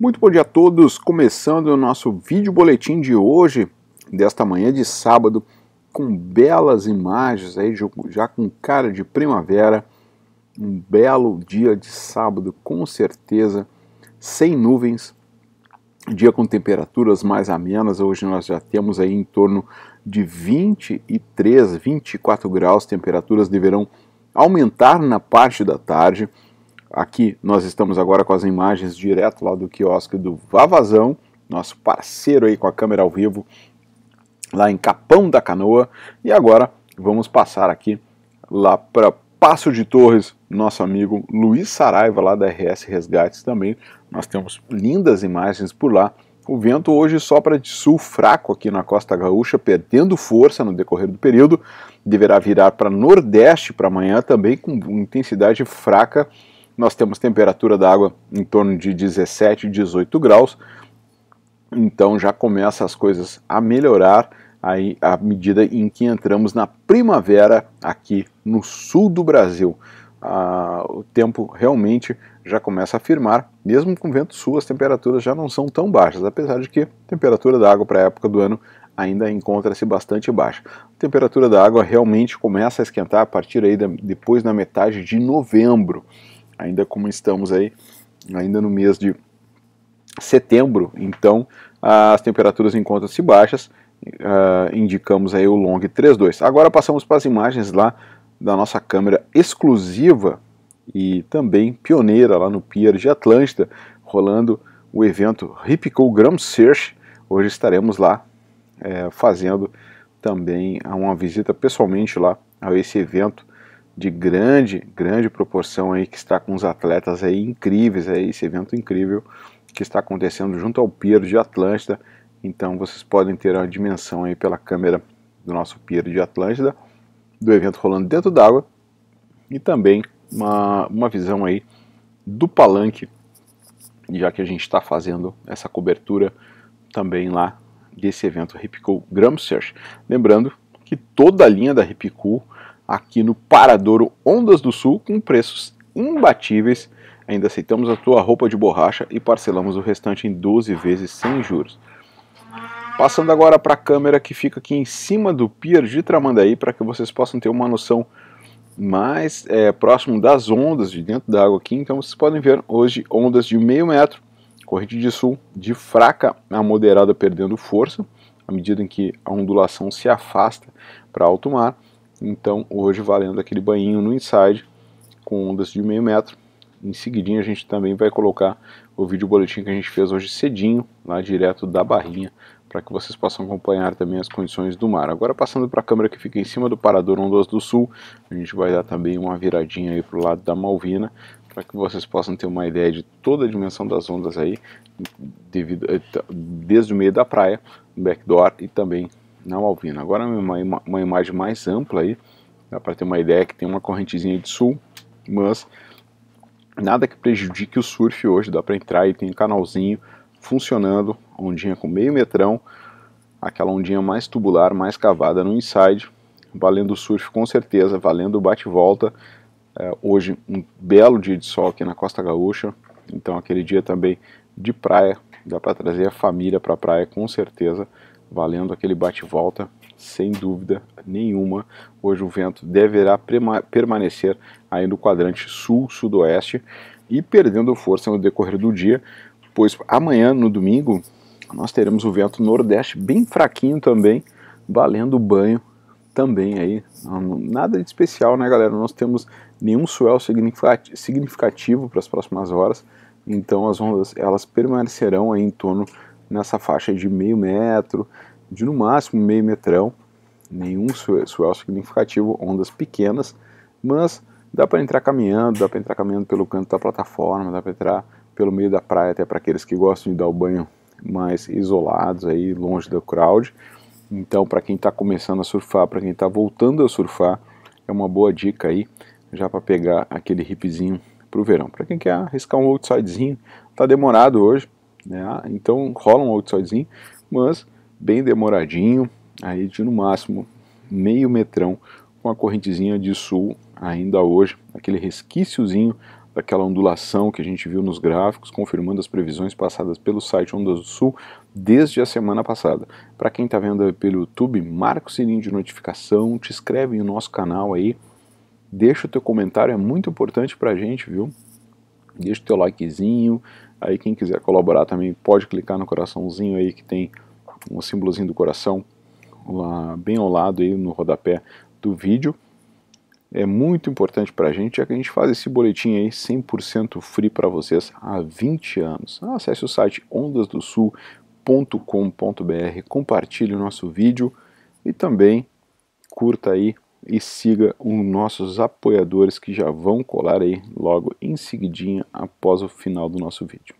Muito bom dia a todos, começando o nosso vídeo boletim de hoje, desta manhã de sábado, com belas imagens aí, já com cara de primavera, um belo dia de sábado, com certeza, sem nuvens, dia com temperaturas mais amenas, hoje nós já temos aí em torno de 23, 24 graus, temperaturas deverão aumentar na parte da tarde, Aqui nós estamos agora com as imagens direto lá do quiosque do Vavazão, nosso parceiro aí com a câmera ao vivo, lá em Capão da Canoa. E agora vamos passar aqui lá para Passo de Torres, nosso amigo Luiz Saraiva, lá da RS Resgates também. Nós temos lindas imagens por lá. O vento hoje sopra de sul fraco aqui na costa gaúcha, perdendo força no decorrer do período. Deverá virar para nordeste para amanhã também com intensidade fraca nós temos temperatura da água em torno de 17, 18 graus. Então já começa as coisas a melhorar aí à medida em que entramos na primavera aqui no sul do Brasil. Ah, o tempo realmente já começa a firmar, mesmo com vento sul, as temperaturas já não são tão baixas, apesar de que a temperatura da água para a época do ano ainda encontra-se bastante baixa. A temperatura da água realmente começa a esquentar a partir aí da, depois da metade de novembro ainda como estamos aí, ainda no mês de setembro, então as temperaturas encontram-se baixas, uh, indicamos aí o long 32. Agora passamos para as imagens lá da nossa câmera exclusiva e também pioneira lá no Pier de Atlântida, rolando o evento Ripco Gram Search. Hoje estaremos lá é, fazendo também uma visita pessoalmente lá a esse evento de grande, grande proporção aí que está com os atletas aí incríveis aí, esse evento incrível que está acontecendo junto ao Pier de Atlântida. Então vocês podem ter a dimensão aí pela câmera do nosso Pier de Atlântida, do evento rolando dentro d'água e também uma, uma visão aí do palanque, já que a gente está fazendo essa cobertura também lá desse evento Ripcool Search Lembrando que toda a linha da Ripcool aqui no Paradouro Ondas do Sul com preços imbatíveis. Ainda aceitamos a tua roupa de borracha e parcelamos o restante em 12 vezes sem juros. Passando agora para a câmera que fica aqui em cima do pier de Tramandaí para que vocês possam ter uma noção mais é, próximo das ondas de dentro da água aqui. Então vocês podem ver hoje ondas de meio metro, corrente de sul de fraca a moderada perdendo força à medida em que a ondulação se afasta para alto mar então hoje valendo aquele banho no inside com ondas de meio metro. Em seguidinho a gente também vai colocar o vídeo boletim que a gente fez hoje cedinho, lá direto da barrinha, para que vocês possam acompanhar também as condições do mar. Agora passando para a câmera que fica em cima do parador Ondas do Sul, a gente vai dar também uma viradinha aí para o lado da Malvina, para que vocês possam ter uma ideia de toda a dimensão das ondas aí, devido, eh, desde o meio da praia, no backdoor e também não alvina. Agora uma, uma imagem mais ampla aí, dá para ter uma ideia que tem uma correntezinha de sul, mas nada que prejudique o surf hoje, dá para entrar e tem um canalzinho funcionando, ondinha com meio metrão, aquela ondinha mais tubular, mais cavada no inside, valendo o surf com certeza, valendo o bate-volta. É, hoje um belo dia de sol aqui na Costa Gaúcha, então aquele dia também de praia, dá para trazer a família para a praia com certeza valendo aquele bate-volta, sem dúvida nenhuma. Hoje o vento deverá permanecer aí no quadrante sul-sudoeste e perdendo força no decorrer do dia, pois amanhã, no domingo, nós teremos o vento nordeste bem fraquinho também, valendo banho também aí. Nada de especial, né, galera? Nós temos nenhum swell significativo para as próximas horas, então as ondas elas permanecerão aí em torno nessa faixa de meio metro, de no máximo meio metrão, nenhum swell significativo, ondas pequenas, mas dá para entrar caminhando, dá para entrar caminhando pelo canto da plataforma, dá para entrar pelo meio da praia, até para aqueles que gostam de dar o banho mais isolados aí, longe do crowd. Então, para quem está começando a surfar, para quem está voltando a surfar, é uma boa dica aí, já para pegar aquele ripzinho para o verão. Para quem quer arriscar um outsidezinho, tá demorado hoje, né? Então rola um outsidezinho, mas bem demoradinho, aí de no máximo meio metrão com a correntezinha de sul ainda hoje, aquele resquíciozinho daquela ondulação que a gente viu nos gráficos, confirmando as previsões passadas pelo site Ondas do Sul desde a semana passada. Para quem está vendo pelo YouTube, marca o sininho de notificação, te inscreve no nosso canal aí, deixa o teu comentário, é muito importante para a gente, viu? deixa o teu likezinho, aí quem quiser colaborar também pode clicar no coraçãozinho aí que tem um símbolozinho do coração lá bem ao lado aí no rodapé do vídeo. É muito importante para a gente, é que a gente faz esse boletim aí 100% free para vocês há 20 anos. Acesse o site ondasdosul.com.br, compartilhe o nosso vídeo e também curta aí e siga os nossos apoiadores que já vão colar aí logo em seguidinha após o final do nosso vídeo.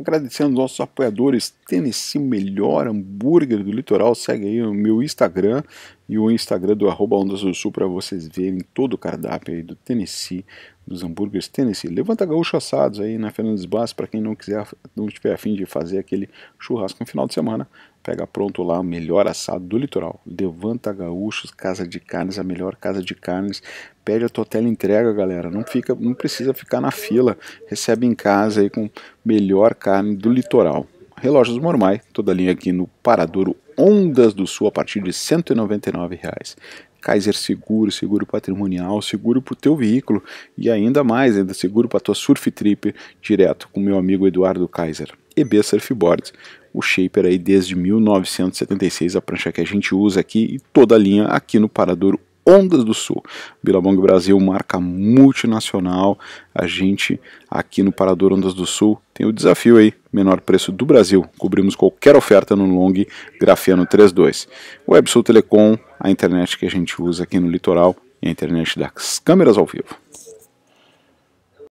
Agradecendo nossos apoiadores, Tennessee Melhor Hambúrguer do Litoral. Segue aí o meu Instagram e o Instagram do arroba Ondas do Sul para vocês verem todo o cardápio aí do Tennessee, dos hambúrgueres Tennessee. Levanta gaúcho assados aí na Fernandes Bass para quem não quiser, não tiver afim de fazer aquele churrasco no final de semana. Pega pronto lá o melhor assado do litoral. Levanta Gaúchos, Casa de Carnes, a melhor casa de carnes pede a tua tela entrega, galera. Não fica, não precisa ficar na fila. Recebe em casa aí com melhor carne do litoral. Relógios Mormai, toda linha aqui no Paradouro Ondas do Sul a partir de R$ reais Kaiser Seguro, seguro patrimonial, seguro para o teu veículo e ainda mais, ainda seguro para tua surf trip direto com meu amigo Eduardo Kaiser. EB Surfboards, o shaper aí desde 1976, a prancha que a gente usa aqui e toda a linha aqui no Parador Ondas do Sul. Bilabong Brasil, marca multinacional. A gente aqui no Parador Ondas do Sul tem o desafio aí, menor preço do Brasil. Cobrimos qualquer oferta no Long Grafiano 32. WebSul Telecom, a internet que a gente usa aqui no litoral e a internet das câmeras ao vivo.